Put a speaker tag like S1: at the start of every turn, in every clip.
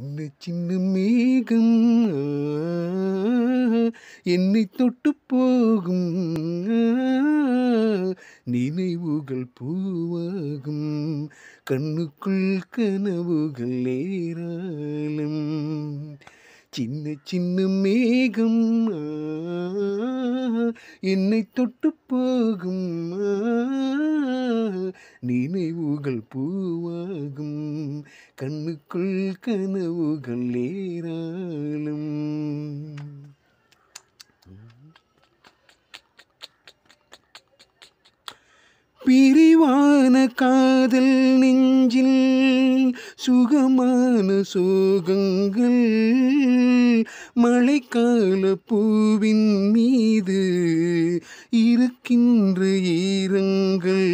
S1: சின்ன சின்ன மேகம் என்னை தொட்டு போகும் நினைவுகள் பூவாகும் கண்ணுக்குள் கனவுகள் ஏறாலும் சின்ன சின்ன மேகம் என்னை தொட்டு போகும் நினை கண்ணுக்குள் கனவுகள் ஏராளம் பிரிவான காதல் நெஞ்சில் சுகமான சோகங்கள் மழைக்கால பூவின் மீது இருக்கின்ற ஈரங்கள்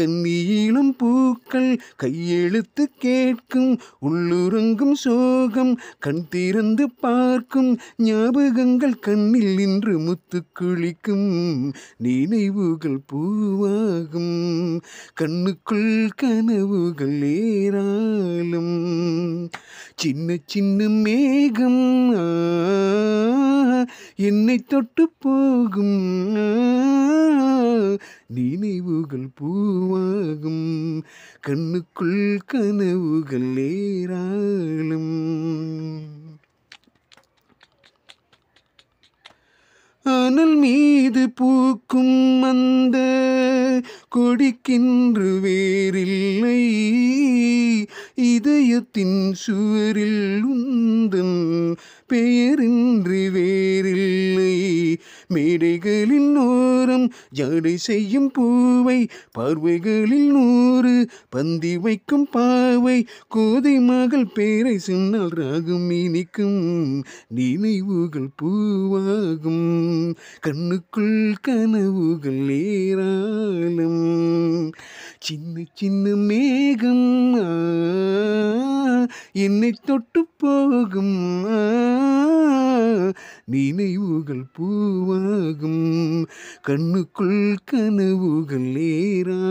S1: கன்னியிலும் பூக்கள் கையெழுத்து கேட்கும் உள்ளுறங்கும் சோகம் கண் திறந்து பார்க்கும் ஞாபகங்கள் கண்ணில் நின்று முத்து குளிக்கும் நினைவுகள் பூவாகும் கண்ணுக்குள் கனவுகள் ஏறாலும் சின்ன சின்ன மேகம் என்னை தொட்டு போகும் நினைவுகள் பூவாகும் கண்ணுக்குள் கனவுகள் ஏராளும் அனல் மீது பூக்கும் அந்த கொடிக்கின்று வேறில்லை இதயத்தின் சுவரில் உந்தன் பெயரின்றி வேறில்லை மேடைகளின் ஓரம் ஜடை செய்யும் பூவை பார்வைகளில் நூறு பந்தி வைக்கும் பாவை கோதை மகள் பேரை சின்னால் ராகும் இனிக்கும் நினைவுகள் பூவாகும் கண்ணுக்குள் கனவுகள் ஏராளம் சின்ன சின்ன மேகம் ஆ என்னை தொட்டு போகும் நினைவுகள் பூவாகும் கண்ணுக்குள் கனவுகள் ஏறா